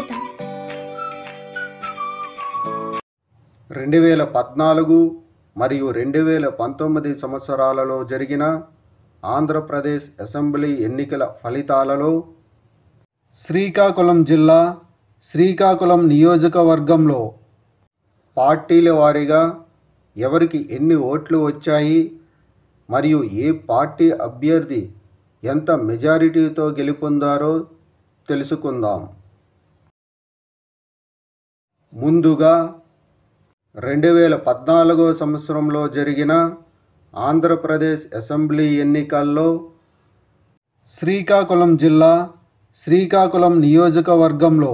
స్వాగతం రెండు వేల పద్నాలుగు మరియు రెండు వేల పంతొమ్మిది సంవత్సరాలలో జరిగిన ఆంధ్రప్రదేశ్ అసెంబ్లీ ఎన్నికల ఫలితాలలో శ్రీకాకుళం జిల్లా శ్రీకాకుళం నియోజకవర్గంలో పార్టీల వారీగా ఎవరికి ఎన్ని ఓట్లు వచ్చాయి మరియు ఏ పార్టీ అభ్యర్థి ఎంత మెజారిటీతో గెలుపొందారో తెలుసుకుందాం ముందుగా రెండు వేల పద్నాలుగో సంవత్సరంలో జరిగిన ఆంధ్రప్రదేశ్ అసెంబ్లీ ఎన్నికల్లో శ్రీకాకుళం జిల్లా శ్రీకాకుళం నియోజకవర్గంలో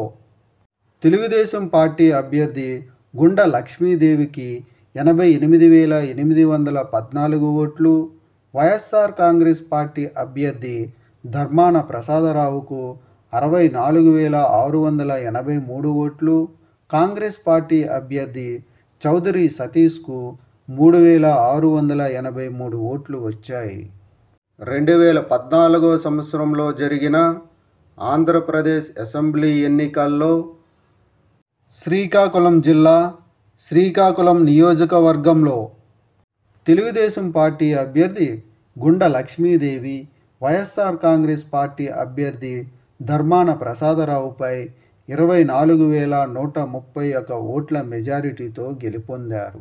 తెలుగుదేశం పార్టీ అభ్యర్థి గుండ లక్ష్మీదేవికి ఎనభై ఎనిమిది వేల ఎనిమిది వందల పద్నాలుగు ఓట్లు వైఎస్ఆర్ కాంగ్రెస్ పార్టీ అభ్యర్థి ధర్మాన ప్రసాదరావుకు అరవై నాలుగు వేల ఆరు వందల ఎనభై మూడు ఓట్లు కాంగ్రెస్ పార్టీ అభ్యర్థి చౌదరి సతీష్కు మూడు వేల ఆరు వందల ఎనభై మూడు ఓట్లు వచ్చాయి రెండు వేల పద్నాలుగో సంవత్సరంలో జరిగిన ఆంధ్రప్రదేశ్ అసెంబ్లీ ఎన్నికల్లో శ్రీకాకుళం జిల్లా శ్రీకాకుళం నియోజకవర్గంలో తెలుగుదేశం పార్టీ అభ్యర్థి గుండ లక్ష్మీదేవి వైఎస్ఆర్ కాంగ్రెస్ పార్టీ అభ్యర్థి ధర్మాన ప్రసాదరావుపై ఇరవై నాలుగు వేల నూట ముప్పై ఒక ఓట్ల మెజారిటీతో గెలుపొందారు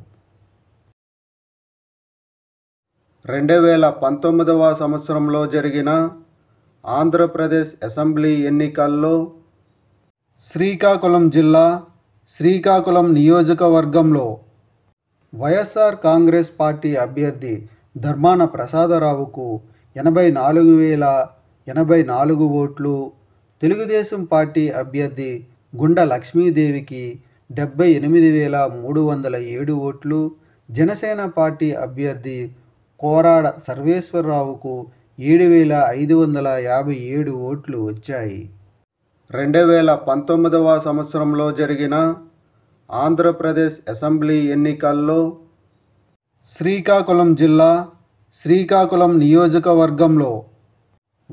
రెండు వేల పంతొమ్మిదవ సంవత్సరంలో జరిగిన ఆంధ్రప్రదేశ్ అసెంబ్లీ ఎన్నికల్లో శ్రీకాకుళం జిల్లా శ్రీకాకుళం నియోజకవర్గంలో వైఎస్ఆర్ కాంగ్రెస్ పార్టీ అభ్యర్థి ధర్మాన ప్రసాదరావుకు ఎనభై నాలుగు వేల ఎనభై నాలుగు ఓట్లు తెలుగుదేశం పార్టీ అభ్యర్థి గుండ లక్ష్మీదేవికి డెబ్బై ఎనిమిది వేల మూడు వందల ఏడు ఓట్లు జనసేన పార్టీ అభ్యర్థి కోరాడ సర్వేశ్వరరావుకు ఏడు వేల ఐదు వందల యాభై ఏడు ఓట్లు వచ్చాయి రెండు వేల పంతొమ్మిదవ సంవత్సరంలో జరిగిన ఆంధ్రప్రదేశ్ అసెంబ్లీ ఎన్నికల్లో శ్రీకాకుళం జిల్లా శ్రీకాకుళం నియోజకవర్గంలో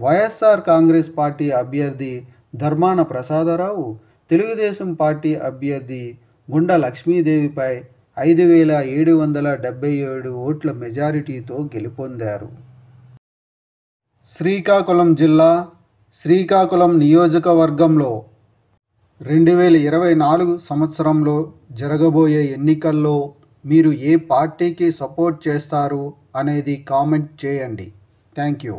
వైఎస్ఆర్ కాంగ్రెస్ పార్టీ అభ్యర్థి ధర్మాన ప్రసాదరావు తెలుగుదేశం పార్టీ అభ్యర్థి గుండ లక్ష్మీదేవిపై ఐదు వేల ఏడు వందల డెబ్బై ఏడు ఓట్ల మెజారిటీతో గెలుపొందారు శ్రీకాకుళం జిల్లా శ్రీకాకుళం నియోజకవర్గంలో రెండు వేల ఇరవై నాలుగు సంవత్సరంలో జరగబోయే ఎన్నికల్లో మీరు ఏ పార్టీకి సపోర్ట్ చేస్తారు అనేది కామెంట్ చేయండి థ్యాంక్ యూ